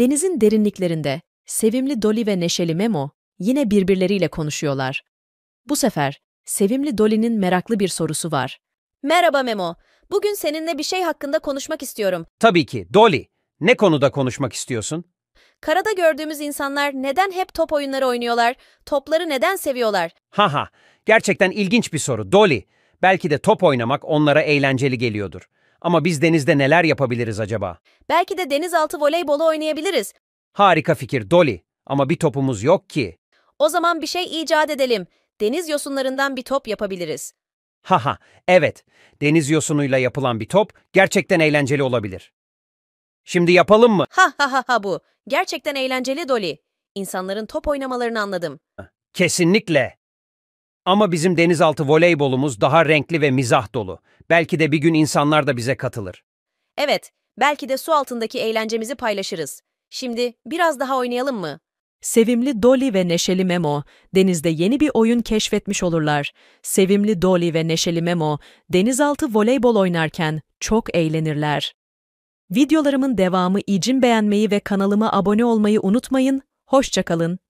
Denizin derinliklerinde sevimli Dolly ve neşeli Memo yine birbirleriyle konuşuyorlar. Bu sefer sevimli Dolly'nin meraklı bir sorusu var. Merhaba Memo. Bugün seninle bir şey hakkında konuşmak istiyorum. Tabii ki. Dolly, ne konuda konuşmak istiyorsun? Karada gördüğümüz insanlar neden hep top oyunları oynuyorlar? Topları neden seviyorlar? Haha, gerçekten ilginç bir soru. Dolly, belki de top oynamak onlara eğlenceli geliyordur. Ama biz denizde neler yapabiliriz acaba? Belki de denizaltı voleybolu oynayabiliriz. Harika fikir Dolly. Ama bir topumuz yok ki. O zaman bir şey icat edelim. Deniz yosunlarından bir top yapabiliriz. Haha, evet. Deniz yosunuyla yapılan bir top gerçekten eğlenceli olabilir. Şimdi yapalım mı? Ha ha ha ha bu. Gerçekten eğlenceli Dolly. İnsanların top oynamalarını anladım. Kesinlikle. Ama bizim denizaltı voleybolumuz daha renkli ve mizah dolu. Belki de bir gün insanlar da bize katılır. Evet, belki de su altındaki eğlencemizi paylaşırız. Şimdi biraz daha oynayalım mı? Sevimli Dolly ve Neşeli Memo denizde yeni bir oyun keşfetmiş olurlar. Sevimli Dolly ve Neşeli Memo denizaltı voleybol oynarken çok eğlenirler. Videolarımın devamı için beğenmeyi ve kanalıma abone olmayı unutmayın. Hoşçakalın.